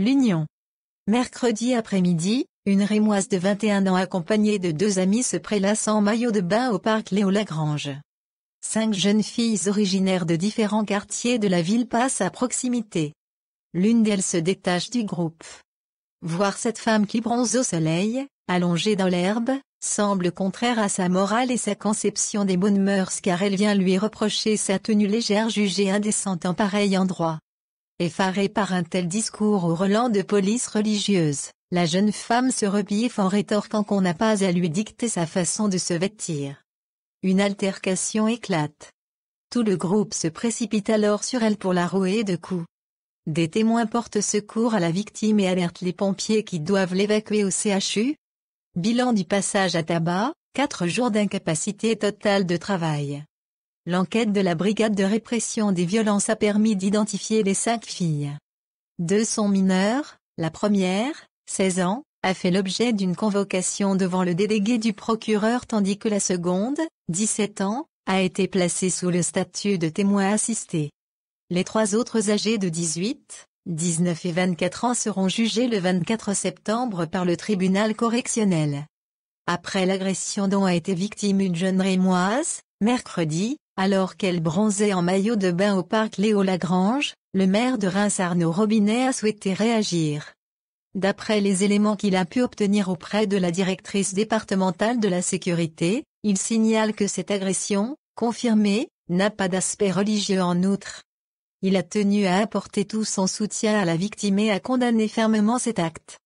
L'Union. Mercredi après-midi, une rémoise de 21 ans accompagnée de deux amis se prélasse en maillot de bain au parc Léo Lagrange. Cinq jeunes filles originaires de différents quartiers de la ville passent à proximité. L'une d'elles se détache du groupe. Voir cette femme qui bronze au soleil, allongée dans l'herbe, semble contraire à sa morale et sa conception des bonnes mœurs car elle vient lui reprocher sa tenue légère jugée indécente en pareil endroit. Effarée par un tel discours au relent de police religieuse, la jeune femme se rebiffe en rétorquant qu'on n'a pas à lui dicter sa façon de se vêtir. Une altercation éclate. Tout le groupe se précipite alors sur elle pour la rouer de coups. Des témoins portent secours à la victime et alertent les pompiers qui doivent l'évacuer au CHU. Bilan du passage à tabac, 4 jours d'incapacité totale de travail. L'enquête de la brigade de répression des violences a permis d'identifier les cinq filles. Deux sont mineures, la première, 16 ans, a fait l'objet d'une convocation devant le délégué du procureur tandis que la seconde, 17 ans, a été placée sous le statut de témoin assisté. Les trois autres âgés de 18, 19 et 24 ans seront jugés le 24 septembre par le tribunal correctionnel. Après l'agression dont a été victime une jeune rémoise, mercredi, alors qu'elle bronzait en maillot de bain au parc Léo Lagrange, le maire de Reims Arnaud Robinet a souhaité réagir. D'après les éléments qu'il a pu obtenir auprès de la directrice départementale de la sécurité, il signale que cette agression, confirmée, n'a pas d'aspect religieux en outre. Il a tenu à apporter tout son soutien à la victime et à condamner fermement cet acte.